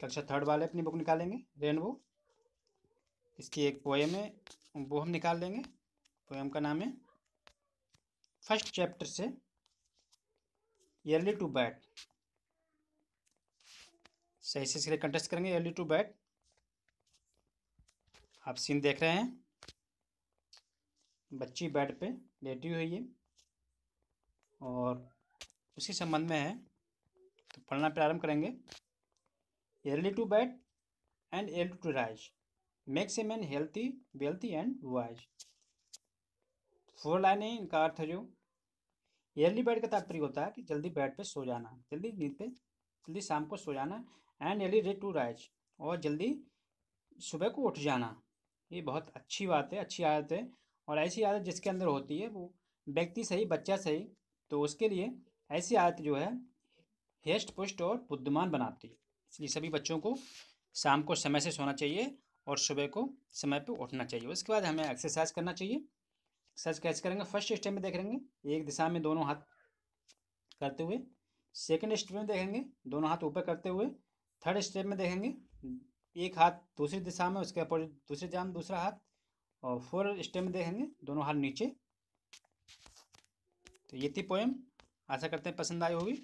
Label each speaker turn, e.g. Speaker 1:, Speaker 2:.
Speaker 1: कक्षा तो अच्छा, थर्ड वाले अपनी बुक निकालेंगे रेनबो इसकी एक पोएम है वो हम निकाल लेंगे पोएम का नाम है फर्स्ट चैप्टर से एयरली टू बैट सही से इसके कंटेस्ट करेंगे एयरली टू बैट आप सीन देख रहे हैं बच्ची बेड पे लेटी हुई है और उसी संबंध में है तो पढ़ना प्रारंभ करेंगे early to bed and early to rise makes a man healthy wealthy and wise four लाइनें इनका अर्थ है जो एर्ली बेड का तात्पर्य होता है कि जल्दी बेड पे सो जाना जल्दी नींद पे जल्दी शाम को सो जाना and early red to rise और जल्दी सुबह को उठ जाना ये बहुत अच्छी बात है अच्छी आदत है और ऐसी आदत जिसके अंदर होती है वो व्यक्ति सही बच्चा सही तो उसके लिए ऐसी आदत जो है हेस्ट पुष्ट और बुद्धिमान बनाती है इसलिए सभी बच्चों को शाम को समय से सोना चाहिए और सुबह को समय पे उठना चाहिए उसके बाद हमें एक्सरसाइज करना चाहिए एक्सरसाइज कैसे करेंगे फर्स्ट स्टेप में देख एक दिशा में दोनों हाथ करते हुए सेकेंड स्टेप में देखेंगे दोनों हाथ ऊपर करते हुए थर्ड स्टेप में देखेंगे एक हाथ दूसरी दिशा में उसके अपोजिट दूसरी दिशा में दूसरा हाथ और फोर स्टेप में देखेंगे दोनों हाथ नीचे तो ये थी पोएम आशा करते हैं पसंद आई होगी